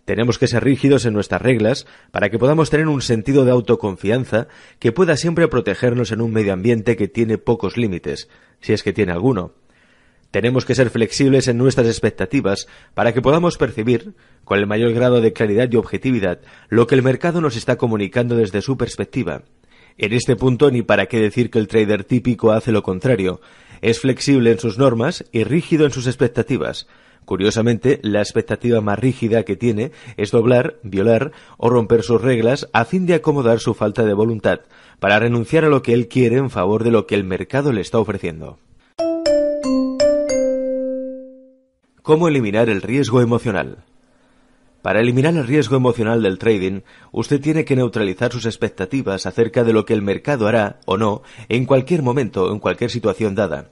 Tenemos que ser rígidos en nuestras reglas para que podamos tener un sentido de autoconfianza que pueda siempre protegernos en un medio ambiente que tiene pocos límites, si es que tiene alguno. Tenemos que ser flexibles en nuestras expectativas para que podamos percibir, con el mayor grado de claridad y objetividad, lo que el mercado nos está comunicando desde su perspectiva. En este punto ni para qué decir que el trader típico hace lo contrario. Es flexible en sus normas y rígido en sus expectativas. Curiosamente, la expectativa más rígida que tiene es doblar, violar o romper sus reglas a fin de acomodar su falta de voluntad, para renunciar a lo que él quiere en favor de lo que el mercado le está ofreciendo. ¿Cómo eliminar el riesgo emocional? Para eliminar el riesgo emocional del trading, usted tiene que neutralizar sus expectativas acerca de lo que el mercado hará o no en cualquier momento, en cualquier situación dada.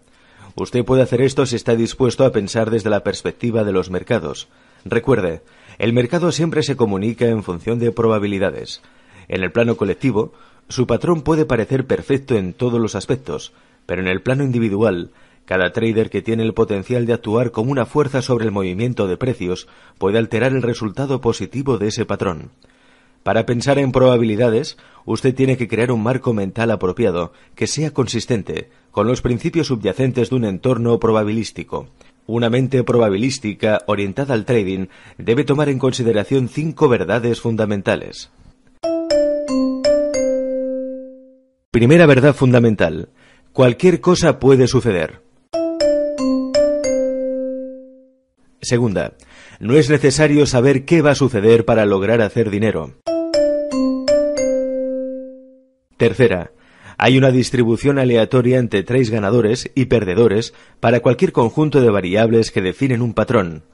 Usted puede hacer esto si está dispuesto a pensar desde la perspectiva de los mercados. Recuerde, el mercado siempre se comunica en función de probabilidades. En el plano colectivo, su patrón puede parecer perfecto en todos los aspectos, pero en el plano individual, cada trader que tiene el potencial de actuar como una fuerza sobre el movimiento de precios puede alterar el resultado positivo de ese patrón. Para pensar en probabilidades, usted tiene que crear un marco mental apropiado que sea consistente con los principios subyacentes de un entorno probabilístico. Una mente probabilística orientada al trading debe tomar en consideración cinco verdades fundamentales. Primera verdad fundamental. Cualquier cosa puede suceder. Segunda, no es necesario saber qué va a suceder para lograr hacer dinero. Tercera, hay una distribución aleatoria entre tres ganadores y perdedores para cualquier conjunto de variables que definen un patrón.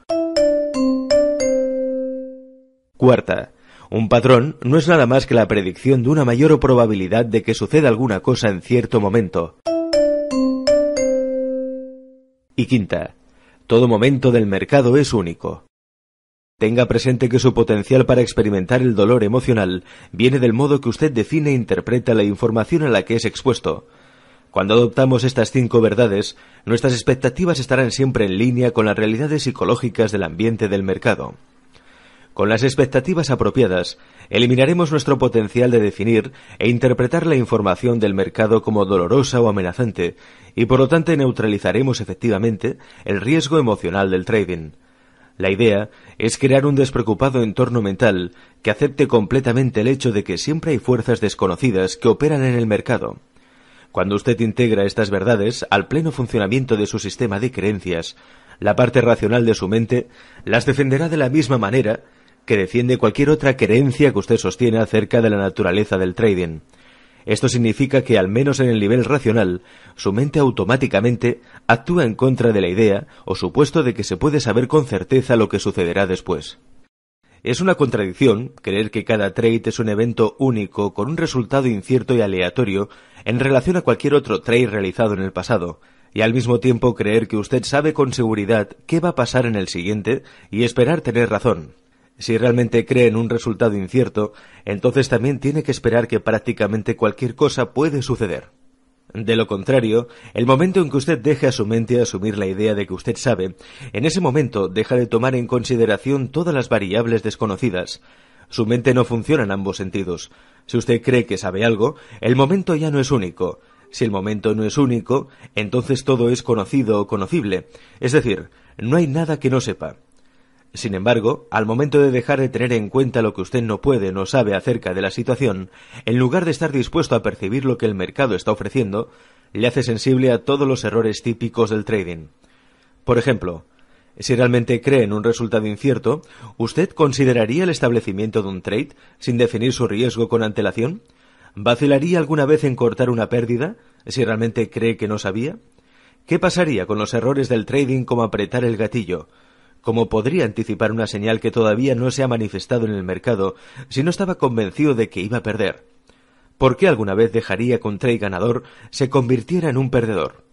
Cuarta, un patrón no es nada más que la predicción de una mayor probabilidad de que suceda alguna cosa en cierto momento. Y quinta, todo momento del mercado es único. Tenga presente que su potencial para experimentar el dolor emocional viene del modo que usted define e interpreta la información a la que es expuesto. Cuando adoptamos estas cinco verdades, nuestras expectativas estarán siempre en línea con las realidades psicológicas del ambiente del mercado. Con las expectativas apropiadas, eliminaremos nuestro potencial de definir e interpretar la información del mercado como dolorosa o amenazante, y por lo tanto neutralizaremos efectivamente el riesgo emocional del trading. La idea es crear un despreocupado entorno mental que acepte completamente el hecho de que siempre hay fuerzas desconocidas que operan en el mercado. Cuando usted integra estas verdades al pleno funcionamiento de su sistema de creencias, la parte racional de su mente las defenderá de la misma manera que defiende cualquier otra creencia que usted sostiene acerca de la naturaleza del trading. Esto significa que, al menos en el nivel racional, su mente automáticamente actúa en contra de la idea o supuesto de que se puede saber con certeza lo que sucederá después. Es una contradicción creer que cada trade es un evento único con un resultado incierto y aleatorio en relación a cualquier otro trade realizado en el pasado, y al mismo tiempo creer que usted sabe con seguridad qué va a pasar en el siguiente y esperar tener razón. Si realmente cree en un resultado incierto, entonces también tiene que esperar que prácticamente cualquier cosa puede suceder. De lo contrario, el momento en que usted deje a su mente asumir la idea de que usted sabe, en ese momento deja de tomar en consideración todas las variables desconocidas. Su mente no funciona en ambos sentidos. Si usted cree que sabe algo, el momento ya no es único. Si el momento no es único, entonces todo es conocido o conocible. Es decir, no hay nada que no sepa. Sin embargo, al momento de dejar de tener en cuenta lo que usted no puede o no sabe acerca de la situación, en lugar de estar dispuesto a percibir lo que el mercado está ofreciendo, le hace sensible a todos los errores típicos del trading. Por ejemplo, si realmente cree en un resultado incierto, ¿usted consideraría el establecimiento de un trade sin definir su riesgo con antelación? ¿Vacilaría alguna vez en cortar una pérdida si realmente cree que no sabía? ¿Qué pasaría con los errores del trading como apretar el gatillo, ¿Cómo podría anticipar una señal que todavía no se ha manifestado en el mercado si no estaba convencido de que iba a perder. ¿Por qué alguna vez dejaría que un trade ganador se convirtiera en un perdedor?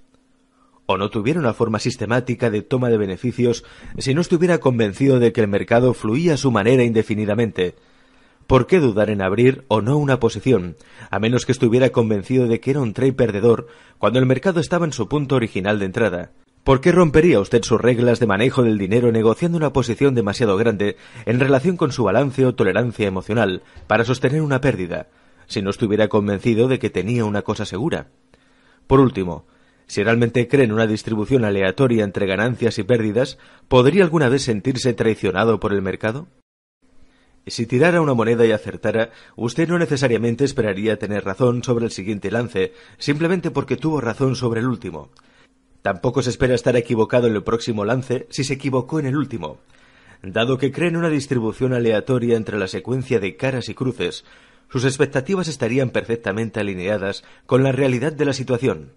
o no tuviera una forma sistemática de toma de beneficios si no estuviera convencido de que el mercado fluía a su manera indefinidamente. ¿Por qué dudar en abrir o no una posición, a menos que estuviera convencido de que era un tray perdedor cuando el mercado estaba en su punto original de entrada? ¿Por qué rompería usted sus reglas de manejo del dinero negociando una posición demasiado grande en relación con su balance o tolerancia emocional para sostener una pérdida, si no estuviera convencido de que tenía una cosa segura? Por último, si realmente cree en una distribución aleatoria entre ganancias y pérdidas, ¿podría alguna vez sentirse traicionado por el mercado? Si tirara una moneda y acertara, usted no necesariamente esperaría tener razón sobre el siguiente lance, simplemente porque tuvo razón sobre el último. Tampoco se espera estar equivocado en el próximo lance si se equivocó en el último, dado que en una distribución aleatoria entre la secuencia de caras y cruces, sus expectativas estarían perfectamente alineadas con la realidad de la situación.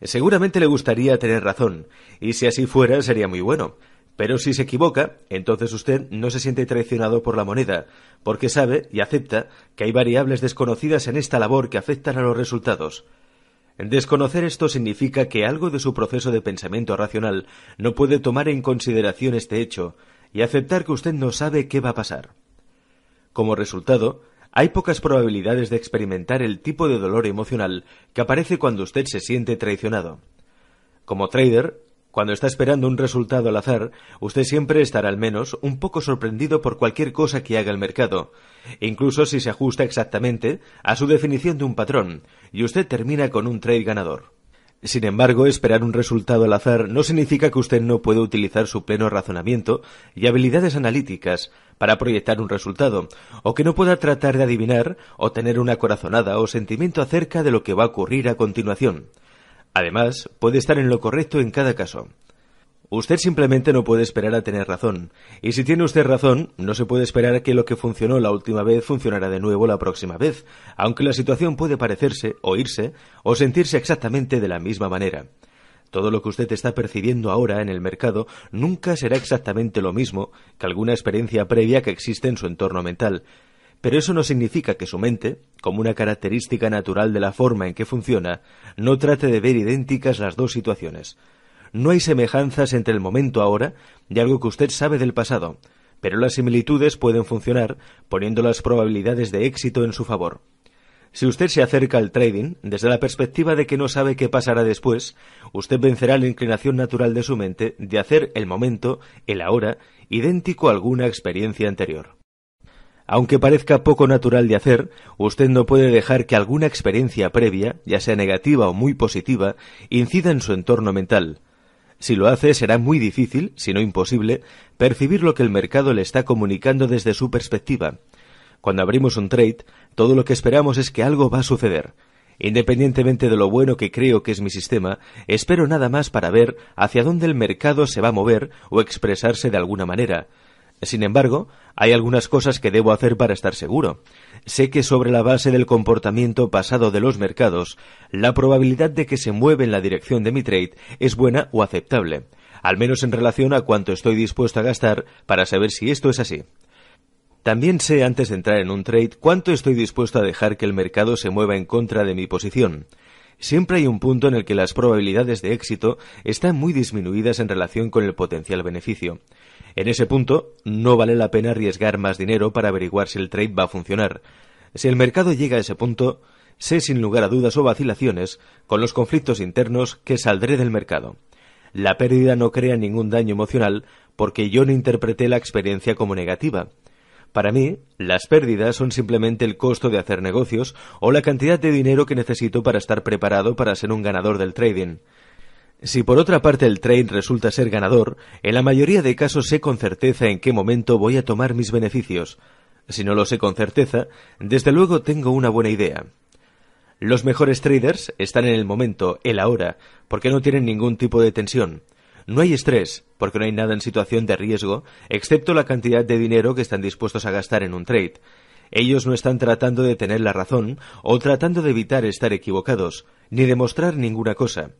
Seguramente le gustaría tener razón, y si así fuera sería muy bueno, pero si se equivoca, entonces usted no se siente traicionado por la moneda, porque sabe y acepta que hay variables desconocidas en esta labor que afectan a los resultados. Desconocer esto significa que algo de su proceso de pensamiento racional no puede tomar en consideración este hecho y aceptar que usted no sabe qué va a pasar. Como resultado, hay pocas probabilidades de experimentar el tipo de dolor emocional que aparece cuando usted se siente traicionado. Como trader, cuando está esperando un resultado al azar, usted siempre estará al menos un poco sorprendido por cualquier cosa que haga el mercado, incluso si se ajusta exactamente a su definición de un patrón, y usted termina con un trade ganador. Sin embargo, esperar un resultado al azar no significa que usted no pueda utilizar su pleno razonamiento y habilidades analíticas para proyectar un resultado, o que no pueda tratar de adivinar o tener una corazonada o sentimiento acerca de lo que va a ocurrir a continuación. Además, puede estar en lo correcto en cada caso. Usted simplemente no puede esperar a tener razón. Y si tiene usted razón, no se puede esperar que lo que funcionó la última vez funcionará de nuevo la próxima vez, aunque la situación puede parecerse, oírse o sentirse exactamente de la misma manera. Todo lo que usted está percibiendo ahora en el mercado nunca será exactamente lo mismo que alguna experiencia previa que existe en su entorno mental, pero eso no significa que su mente, como una característica natural de la forma en que funciona, no trate de ver idénticas las dos situaciones. No hay semejanzas entre el momento ahora y algo que usted sabe del pasado, pero las similitudes pueden funcionar poniendo las probabilidades de éxito en su favor. Si usted se acerca al trading desde la perspectiva de que no sabe qué pasará después, usted vencerá la inclinación natural de su mente de hacer el momento, el ahora, idéntico a alguna experiencia anterior. Aunque parezca poco natural de hacer, usted no puede dejar que alguna experiencia previa, ya sea negativa o muy positiva, incida en su entorno mental. Si lo hace, será muy difícil, si no imposible, percibir lo que el mercado le está comunicando desde su perspectiva. Cuando abrimos un trade, todo lo que esperamos es que algo va a suceder. Independientemente de lo bueno que creo que es mi sistema, espero nada más para ver hacia dónde el mercado se va a mover o expresarse de alguna manera. Sin embargo, hay algunas cosas que debo hacer para estar seguro. Sé que sobre la base del comportamiento pasado de los mercados, la probabilidad de que se mueva en la dirección de mi trade es buena o aceptable, al menos en relación a cuánto estoy dispuesto a gastar para saber si esto es así. También sé antes de entrar en un trade cuánto estoy dispuesto a dejar que el mercado se mueva en contra de mi posición siempre hay un punto en el que las probabilidades de éxito están muy disminuidas en relación con el potencial beneficio. En ese punto, no vale la pena arriesgar más dinero para averiguar si el trade va a funcionar. Si el mercado llega a ese punto, sé sin lugar a dudas o vacilaciones con los conflictos internos que saldré del mercado. La pérdida no crea ningún daño emocional porque yo no interpreté la experiencia como negativa. Para mí, las pérdidas son simplemente el costo de hacer negocios o la cantidad de dinero que necesito para estar preparado para ser un ganador del trading. Si por otra parte el trade resulta ser ganador, en la mayoría de casos sé con certeza en qué momento voy a tomar mis beneficios. Si no lo sé con certeza, desde luego tengo una buena idea. Los mejores traders están en el momento, el ahora, porque no tienen ningún tipo de tensión. No hay estrés, porque no hay nada en situación de riesgo, excepto la cantidad de dinero que están dispuestos a gastar en un trade. Ellos no están tratando de tener la razón o tratando de evitar estar equivocados, ni demostrar ninguna cosa.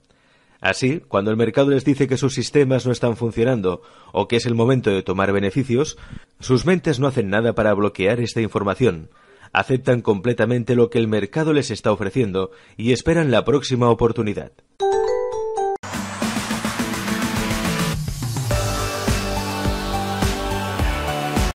Así, cuando el mercado les dice que sus sistemas no están funcionando o que es el momento de tomar beneficios, sus mentes no hacen nada para bloquear esta información. Aceptan completamente lo que el mercado les está ofreciendo y esperan la próxima oportunidad.